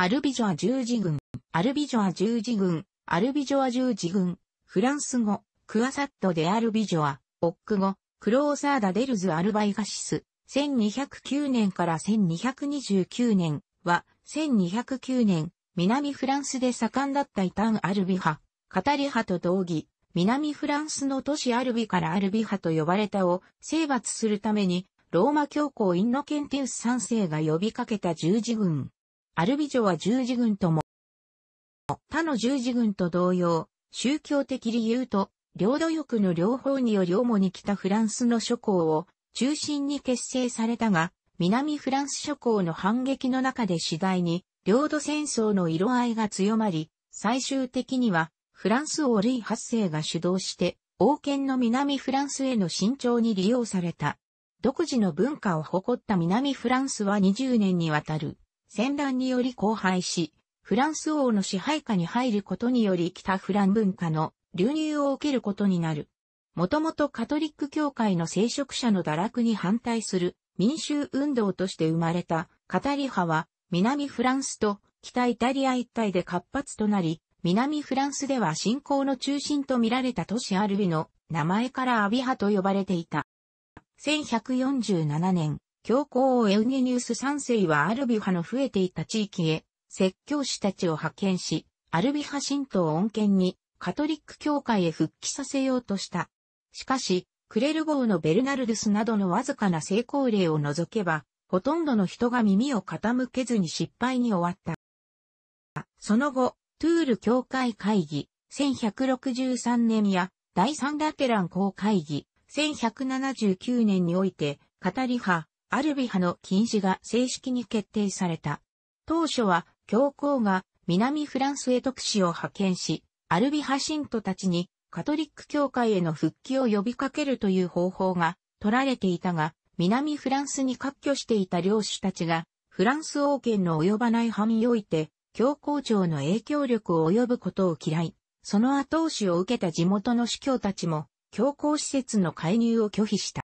アルビジョア十字軍、アルビジョア十字軍、アルビジョア十字軍、フランス語、クアサットでアルビジョア、オック語、クローサーダデルズ・アルバイガシス、1209年から1229年は、1209年、南フランスで盛んだったイタン・アルビ派、カタリ派と同義、南フランスの都市アルビからアルビ派と呼ばれたを征伐するために、ローマ教皇インノケンティウス3世が呼びかけた十字軍。アルビジョは十字軍とも、他の十字軍と同様、宗教的理由と領土欲の両方により主に北フランスの諸侯を中心に結成されたが、南フランス諸侯の反撃の中で次第に領土戦争の色合いが強まり、最終的にはフランス王類発生世が主導して王権の南フランスへの慎重に利用された。独自の文化を誇った南フランスは20年にわたる戦乱により荒廃し、フランス王の支配下に入ることにより北フラン文化の流入を受けることになる。もともとカトリック教会の聖職者の堕落に反対する民衆運動として生まれたカタリ派は南フランスと北イタリア一帯で活発となり、南フランスでは信仰の中心と見られた都市アルビの名前からアビ派と呼ばれていた。1147年、教皇エウゲニウス3世はアルビハの増えていた地域へ、説教師たちを派遣し、アルビハ神道を恩恵に、カトリック教会へ復帰させようとした。しかし、クレル号のベルナルドゥスなどのわずかな成功例を除けば、ほとんどの人が耳を傾けずに失敗に終わった。その後、トゥール教会会議、1163年や、第三ラテラン公会議、1179年において、カタリ派、アルビ派の禁止が正式に決定された。当初は教皇が南フランスへ特使を派遣し、アルビ派信徒たちにカトリック教会への復帰を呼びかけるという方法が取られていたが、南フランスに割拠していた領主たちが、フランス王権の及ばない範囲において、教皇庁の影響力を及ぶことを嫌い、その後押しを受けた地元の司教たちも、教皇施設の介入を拒否した。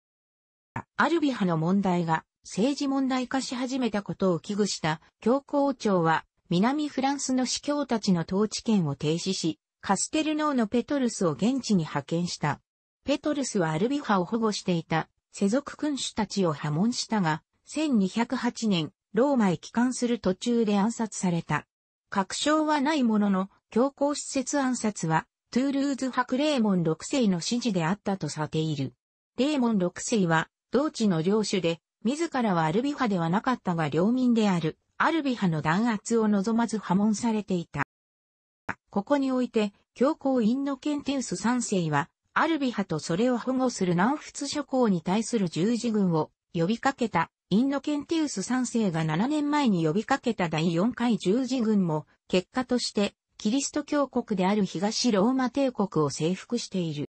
アルビハの問題が政治問題化し始めたことを危惧した教皇庁は南フランスの司教たちの統治権を停止し、カステルノーのペトルスを現地に派遣した。ペトルスはアルビハを保護していた世俗君主たちを破門したが、1208年、ローマへ帰還する途中で暗殺された。確証はないものの、教皇施設暗殺は、トゥールーズ博レーモン6世の指示であったとされている。レーモン6世は、同地の領主で、自らはアルビ派ではなかったが領民である、アルビ派の弾圧を望まず破門されていた。ここにおいて、教皇インノケンテウス三世は、アルビ派とそれを保護する南仏諸侯に対する十字軍を呼びかけた、インノケンテウス三世が7年前に呼びかけた第4回十字軍も、結果として、キリスト教国である東ローマ帝国を征服している。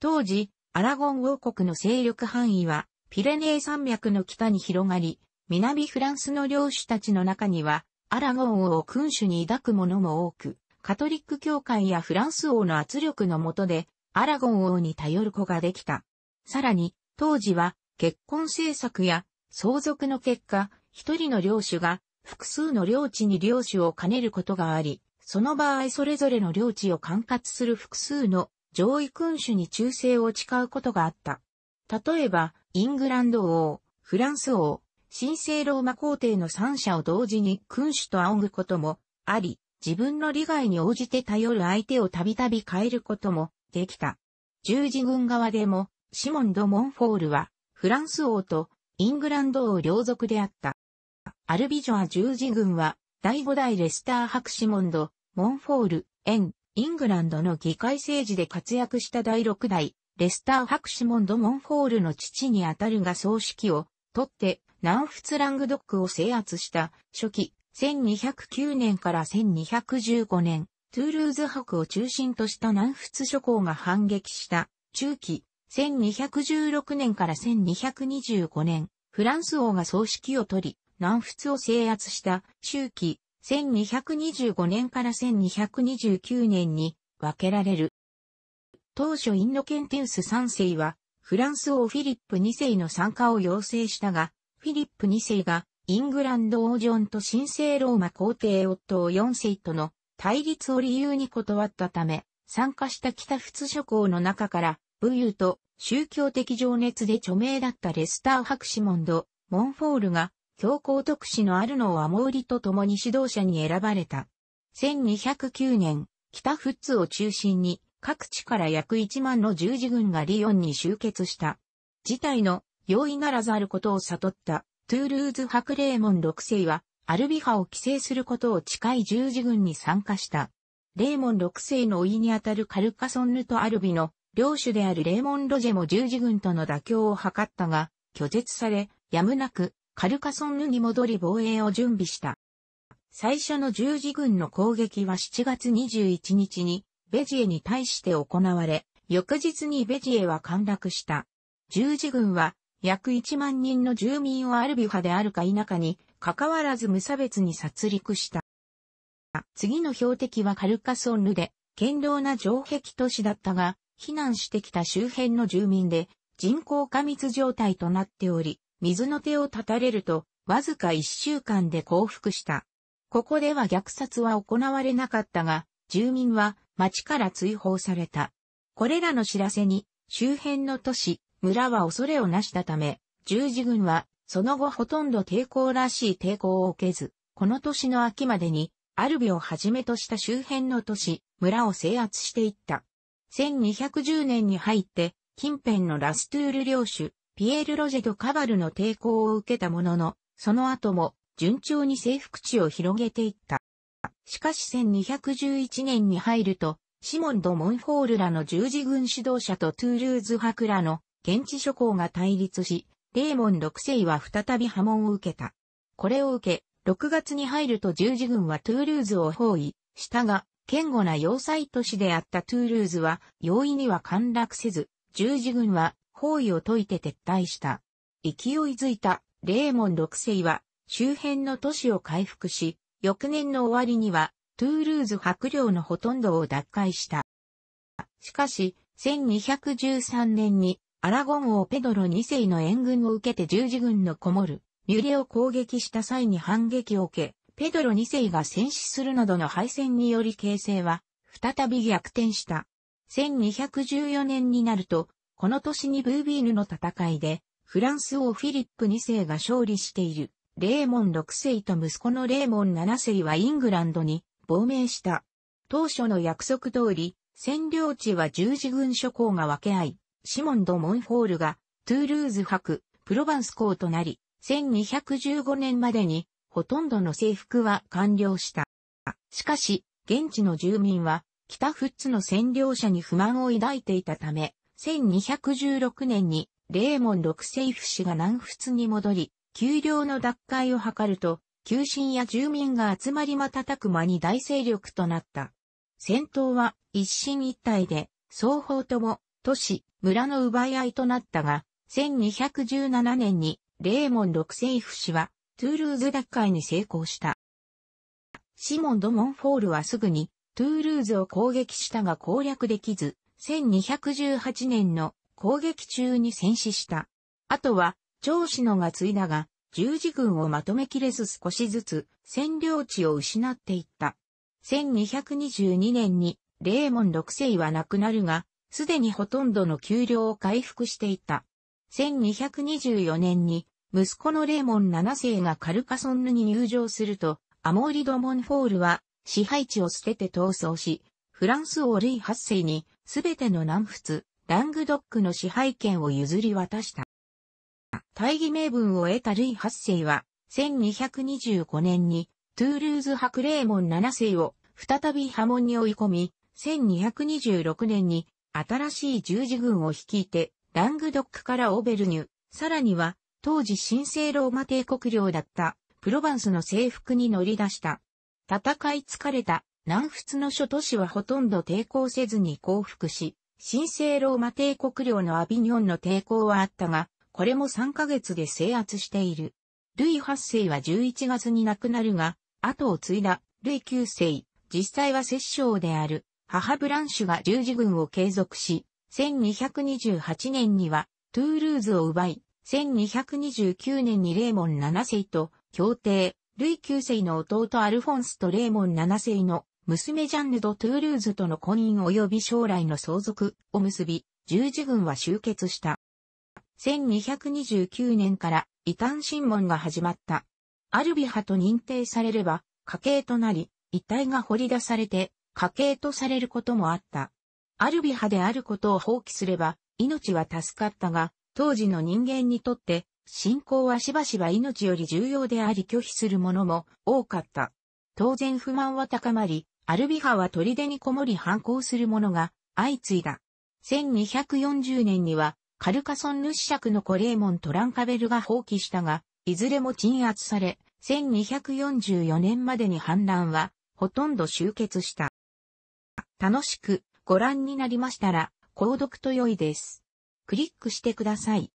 当時、アラゴン王国の勢力範囲は、ピレネー山脈の北に広がり、南フランスの領主たちの中には、アラゴン王を君主に抱く者も多く、カトリック教会やフランス王の圧力の下で、アラゴン王に頼る子ができた。さらに、当時は、結婚政策や、相続の結果、一人の領主が、複数の領地に領主を兼ねることがあり、その場合それぞれの領地を管轄する複数の上位君主に忠誠を誓うことがあった。例えば、イングランド王、フランス王、神聖ローマ皇帝の三者を同時に君主と仰ぐこともあり、自分の利害に応じて頼る相手をたびたび変えることもできた。十字軍側でも、シモン・ド・モンフォールは、フランス王とイングランド王両族であった。アルビジョア十字軍は、第五代レスター博シモンド、モンフォール、エン、イングランドの議会政治で活躍した第6代、レスター博士モンド・モンホールの父にあたるが葬式を、取って、南仏ラングドックを制圧した初期、1209年から1215年、トゥールーズ博を中心とした南仏諸侯が反撃した中期、1216年から1225年、フランス王が葬式を取り、南仏を制圧した中期、1225年から1229年に分けられる。当初インノケンテウス3世は、フランス王フィリップ2世の参加を要請したが、フィリップ2世がイングランド王ジョンと神聖ローマ皇帝夫4世との対立を理由に断ったため、参加した北仏諸侯の中から、武勇と宗教的情熱で著名だったレスター・ハクシモンド・モンフォールが教皇特使のあるのをアモーリと共に指導者に選ばれた。1209年、北仏を中心に各地から約1万の十字軍がリヨンに集結した。事態の容易ならざることを悟ったトゥールーズクレーモン6世はアルビハを規制することを近い十字軍に参加した。レーモン6世のいにあたるカルカソンヌとアルビの領主であるレーモン・ロジェも十字軍との妥協を図ったが、拒絶され、やむなくカルカソンヌに戻り防衛を準備した。最初の十字軍の攻撃は7月21日にベジエに対して行われ、翌日にベジエは陥落した。十字軍は約1万人の住民をアルビ派であるか否かに、関わらず無差別に殺戮した。次の標的はカルカソンヌで、堅牢な城壁都市だったが、避難してきた周辺の住民で、人口過密状態となっており、水の手を断たれると、わずか一週間で降伏した。ここでは虐殺は行われなかったが、住民は町から追放された。これらの知らせに、周辺の都市、村は恐れをなしたため、十字軍は、その後ほとんど抵抗らしい抵抗を受けず、この年の秋までに、アルビをはじめとした周辺の都市、村を制圧していった。1210年に入って、近辺のラストゥール領主、ピエール・ロジェド・カバルの抵抗を受けたものの、その後も順調に征服地を広げていった。しかし1211年に入ると、シモン・ド・モンフォールらの十字軍指導者とトゥールーズ博らの現地諸侯が対立し、レーモン6世は再び波紋を受けた。これを受け、6月に入ると十字軍はトゥールーズを包囲したが、堅固な要塞都市であったトゥールーズは容易には陥落せず、十字軍は包囲を解いて撤退した。勢いづいたレーモン六世は周辺の都市を回復し、翌年の終わりにはトゥールーズ白領のほとんどを奪回した。しかし、1213年にアラゴン王ペドロ二世の援軍を受けて十字軍のこもるミュレを攻撃した際に反撃を受け、ペドロ二世が戦死するなどの敗戦により形勢は再び逆転した。1214年になるとこの年にブービーヌの戦いで、フランス王フィリップ2世が勝利している、レーモン6世と息子のレーモン7世はイングランドに亡命した。当初の約束通り、占領地は十字軍諸侯が分け合い、シモン・ド・モンホールが、トゥールーズ博、プロヴァンス公となり、1215年までに、ほとんどの征服は完了した。しかし、現地の住民は、北フッツの占領者に不満を抱いていたため、1216年に、レーモン六世府氏が南仏に戻り、丘陵の奪回を図ると、旧臣や住民が集まり瞬く間に大勢力となった。戦闘は一進一退で、双方とも都市、村の奪い合いとなったが、1217年にレーモン六世府氏はトゥールーズ奪回に成功した。シモン・ド・モンフォールはすぐにトゥールーズを攻撃したが攻略できず、1218年の攻撃中に戦死した。あとは、長子のが継いだが、十字軍をまとめきれず少しずつ占領地を失っていった。1222年に、レーモン六世は亡くなるが、すでにほとんどの給料を回復していた。1224年に、息子のレーモン七世がカルカソンヌに入場すると、アモーリド・モンフォールは支配地を捨てて逃走し、フランス王ルイ世にすべての南仏、ラングドックの支配権を譲り渡した。大義名分を得たルイ8世は、1225年に、トゥールーズ博レーモン7世を再び波紋に追い込み、1226年に新しい十字軍を率いて、ラングドックからオーベルニュ、さらには、当時神聖ローマ帝国領だった、プロヴァンスの征服に乗り出した。戦い疲れた南仏の諸都市はほとんど抵抗せずに降伏し、神聖ローマ帝国領のアビニョンの抵抗はあったが、これも3ヶ月で制圧している。ルイ8世は11月に亡くなるが、後を継いだルイ9世、実際は摂政である母ブランシュが十字軍を継続し、1228年にはトゥールーズを奪い、1229年にレーモン7世と協定、ルイ9世の弟アルフォンスとレーモン7世の娘ジャンヌ・ド・トゥールーズとの婚姻及び将来の相続を結び、十字軍は集結した。1229年から異端審問が始まった。アルビ派と認定されれば、家系となり、遺体が掘り出されて、家系とされることもあった。アルビ派であることを放棄すれば、命は助かったが、当時の人間にとって、信仰はしばしば命より重要であり拒否するものも多かった。当然不満は高まり、アルビハは砦にこもり反抗する者が相次いだ。1240年には、カルカソンヌ子爵のコレーモン・トランカベルが放棄したが、いずれも鎮圧され、1244年までに反乱は、ほとんど終結した。楽しくご覧になりましたら、購読と良いです。クリックしてください。